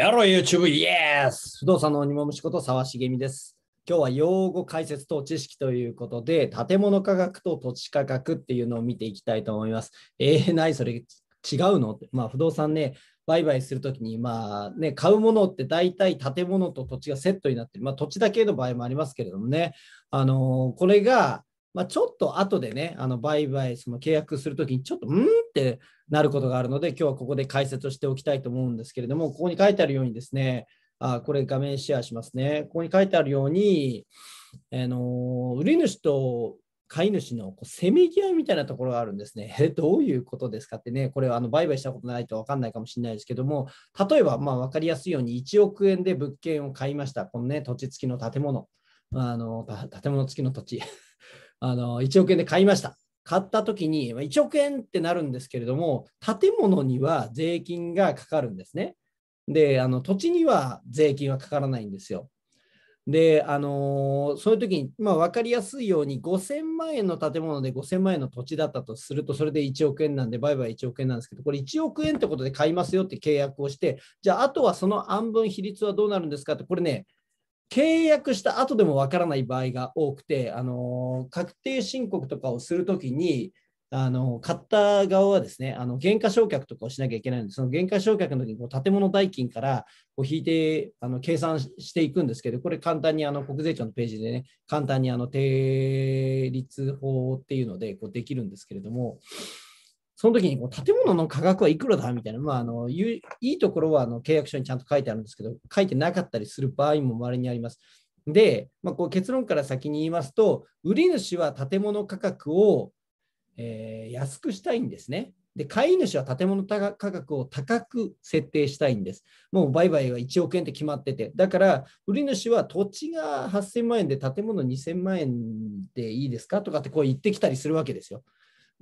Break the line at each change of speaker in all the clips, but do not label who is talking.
ろロ YouTube、イエス不動産の鬼も虫こと沢茂美です。今日は用語解説と知識ということで、建物価格と土地価格っていうのを見ていきたいと思います。えー、ない、それ違うのまあ、不動産ね、売買するときに、まあね、買うものって大体建物と土地がセットになってる。まあ、土地だけの場合もありますけれどもね、あのー、これが、まあ、ちょっと後でね、あの売買、その契約するときに、ちょっとうんってなることがあるので、今日はここで解説をしておきたいと思うんですけれども、ここに書いてあるようにですね、あこれ画面シェアしますね。ここに書いてあるように、あの売り主と買い主のせめぎ合いみたいなところがあるんですね。えどういうことですかってね、これはあの売買したことないと分かんないかもしれないですけども、例えばまあ分かりやすいように1億円で物件を買いました、このね、土地付きの建物、あの建物付きの土地あの1億円で買いました。買った時に1億円ってなるんですけれども、建物には税金がかかるんですね。で、あの土地には税金はかからないんですよ。で、あのー、そういう時に、まあ、分かりやすいように5000万円の建物で5000万円の土地だったとすると、それで1億円なんで、売買1億円なんですけど、これ1億円ってことで買いますよって契約をして、じゃあ、あとはその案分比率はどうなるんですかって、これね、契約した後でもわからない場合が多くて、あの確定申告とかをするときに、あの買った側はですね、あの減価償却とかをしなきゃいけないので、その減価償却の時にこう建物代金からこう引いてあの計算していくんですけど、これ簡単にあの国税庁のページでね、簡単にあの定率法っていうのでこうできるんですけれども、その時にこう建物の価格はいくらだみたいな、まあ、あのいいところはあの契約書にちゃんと書いてあるんですけど、書いてなかったりする場合もまれにあります。で、まあ、こう結論から先に言いますと、売り主は建物価格を、えー、安くしたいんですね。で、買い主は建物価格を高く設定したいんです。もう売買が1億円って決まってて。だから、売り主は土地が8000万円で建物2000万円でいいですかとかってこう言ってきたりするわけですよ。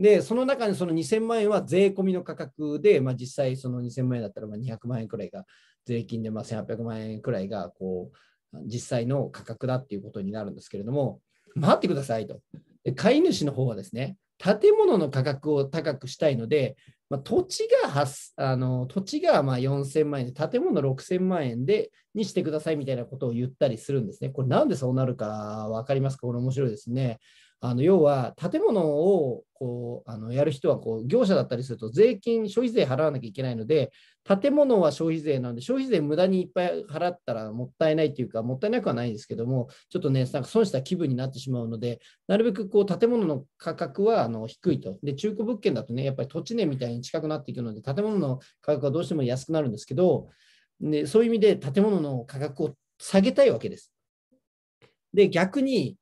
で、その中にその2000万円は税込みの価格で、まあ、実際その2000万円だったらまあ200万円くらいが税金で、まあ、1800万円くらいがこう実際の価格だっていうことになるんですけれども、待ってくださいと。飼い主の方はですね、建物の価格を高くしたいので、まあ、土地があの土地がまあ4000万円で、建物6000万円でにしてくださいみたいなことを言ったりするんですね。これ、なんでそうなるか分かりますかこれ、面白いですね。あの要は建物をこうあのやる人はこう業者だったりすると税金、消費税払わなきゃいけないので、建物は消費税なんで、消費税無駄にいっぱい払ったらもったいないというか、もったいなくはないですけども、ちょっとね、なんか損した気分になってしまうので、なるべくこう建物の価格はあの低いと。で、中古物件だとね、やっぱり土地値みたいに近くなっていくので、建物の価格はどうしても安くなるんですけど、でそういう意味で建物の価格を下げたいわけです。で、逆に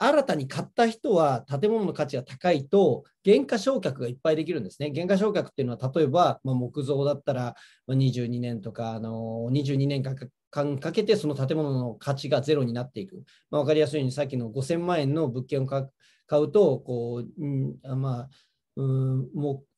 新たに買った人は建物の価値が高いと、原価償却がいっぱいできるんですね。原価償却っていうのは、例えば、まあ、木造だったら、22年とか、あの22年間かけて、その建物の価値がゼロになっていく。まあ、分かりやすいように、さっきの5000万円の物件を買うと、こう、んあまあ、うん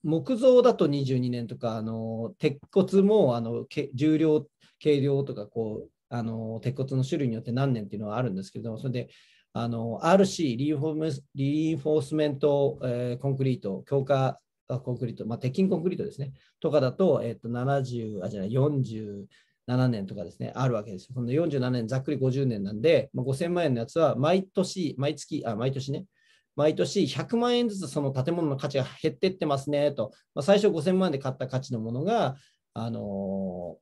木造だと22年とか、あの鉄骨もあの重量、軽量とかこうあの鉄骨の種類によって何年っていうのはあるんですけどそれであの RC リンフォームリンフォースメント、えー、コンクリート強化コンクリート、まあ、鉄筋コンクリートですねとかだと,、えっと70あじゃない47年とかですねあるわけですよ。その47年ざっくり50年なんで、まあ、5000万円のやつは毎年毎月あ毎年ね毎年100万円ずつその建物の価値が減っていってますねと、まあ、最初5000万円で買った価値のものが、あの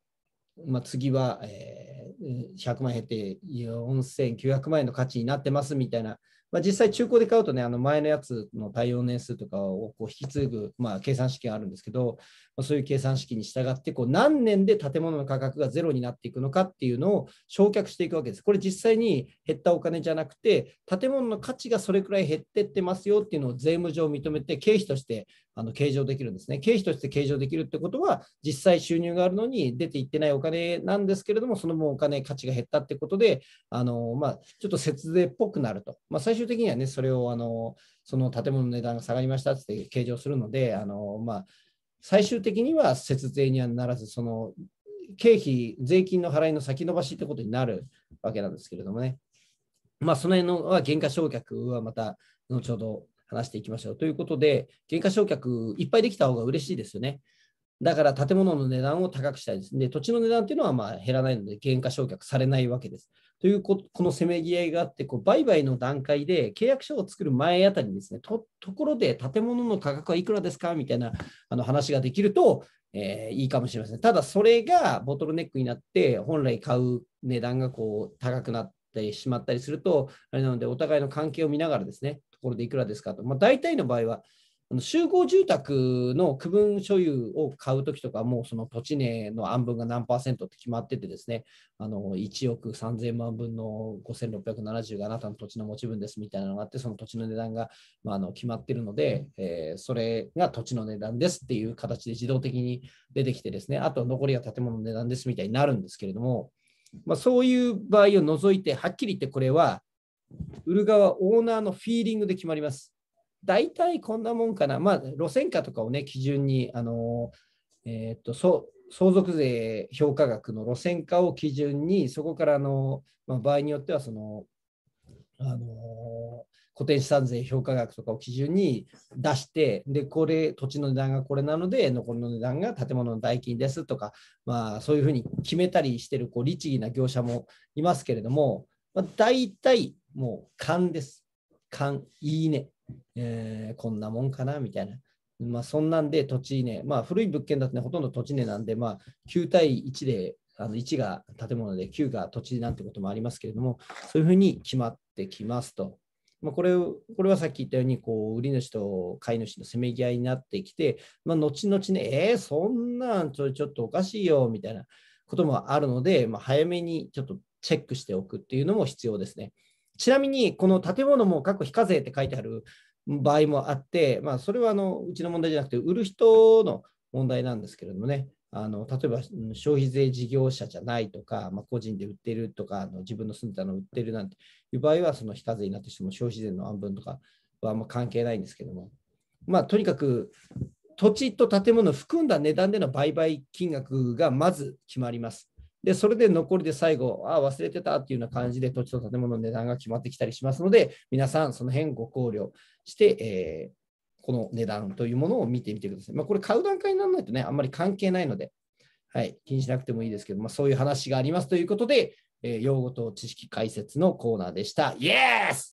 ー、まあ、次は、えー100万減って4900万円の価値になってますみたいな、まあ、実際中古で買うとね、あの前のやつの対応年数とかをこう引き継ぐ、まあ、計算式があるんですけど、まあ、そういう計算式に従ってこう何年で建物の価格がゼロになっていくのかっていうのを焼却していくわけです。これ実際に減ったお金じゃなくて、建物の価値がそれくらい減ってってますよっていうのを税務上認めて経費としてあの計上できるんですね。経費として計上できるってことは、実際収入があるのに出ていってないお金なんですけれども、その分お金、価値が減ったってことで、あのまあ、ちょっと節税っぽくなると。まあ、最終的にはね、それをあのその建物の値段が下がりましたって計上するので、あのまあ、最終的には節税にはならず、その経費、税金の払いの先延ばしってことになるわけなんですけれどもね。まあ、その辺のは減価償却はまた後ほど話していきましょう。ということで、減価償却いっぱいできた方が嬉しいですよね。だから建物の値段を高くしたいです。で、土地の値段っていうのはまあ減らないので、減価償却されないわけです。というこのせめぎ合いがあってこう、売買の段階で契約書を作る前あたりにですね、とところで建物の価格はいくらですかみたいなあの話ができると、えー、いいかもしれません。ただ、それがボトルネックになって、本来買う値段がこう高くなってしまったりすると、あれなので、お互いの関係を見ながらですね、ところでいくらですかと、まあ、大体の場合は、集合住宅の区分所有を買うときとか、もうその土地値の安分が何パーセントって決まっててですね、あの1億3000万分の5670があなたの土地の持ち分ですみたいなのがあって、その土地の値段が、まあ、あの決まってるので、えそれが土地の値段ですっていう形で自動的に出てきてですね、あと残りは建物の値段ですみたいになるんですけれども、まあ、そういう場合を除いて、はっきり言ってこれは、売る側、オーナーのフィーリングで決まります。大体こんなもんかな、まあ、路線価とかをね、基準に、あのえー、っとそ相続税評価額の路線価を基準に、そこからの、まあ、場合によってはその、あの固定資産税評価額とかを基準に出して、で、これ、土地の値段がこれなので、残りの値段が建物の代金ですとか、まあ、そういうふうに決めたりしてる、こう、律儀な業者もいますけれども、まあ、大体、もう勘です。勘、いいね。えー、こんなもんかなみたいな。まあ、そんなんで土地ね、まあ、古い物件だとね、ほとんど土地ねなんで、まあ、9対1で、あの1が建物で9が土地なんてこともありますけれども、そういうふうに決まってきますと。まあ、これこれはさっき言ったようにこう売り主と買い主のせめぎ合いになってきて、まあ、後々ね、えー、そんなんちょちょっとおかしいよみたいなこともあるので、まあ、早めにちょっとチェックしておくっていうのも必要ですね。ちなみに、この建物も各非課税って書いてある場合もあって、まあ、それはあのうちの問題じゃなくて、売る人の問題なんですけれどもね、あの例えば消費税事業者じゃないとか、まあ、個人で売ってるとかあの、自分の住んでたの売ってるなんていう場合は、その非課税になってしても消費税の案分とかはあんま関係ないんですけども、まあ、とにかく土地と建物を含んだ値段での売買金額がまず決まります。で、それで残りで最後、ああ、忘れてたっていうような感じで、土地と建物の値段が決まってきたりしますので、皆さん、その辺ご考慮して、えー、この値段というものを見てみてください。まあ、これ、買う段階にならないとね、あんまり関係ないので、はい、気にしなくてもいいですけど、まあ、そういう話がありますということで、えー、用語と知識解説のコーナーでした。イエス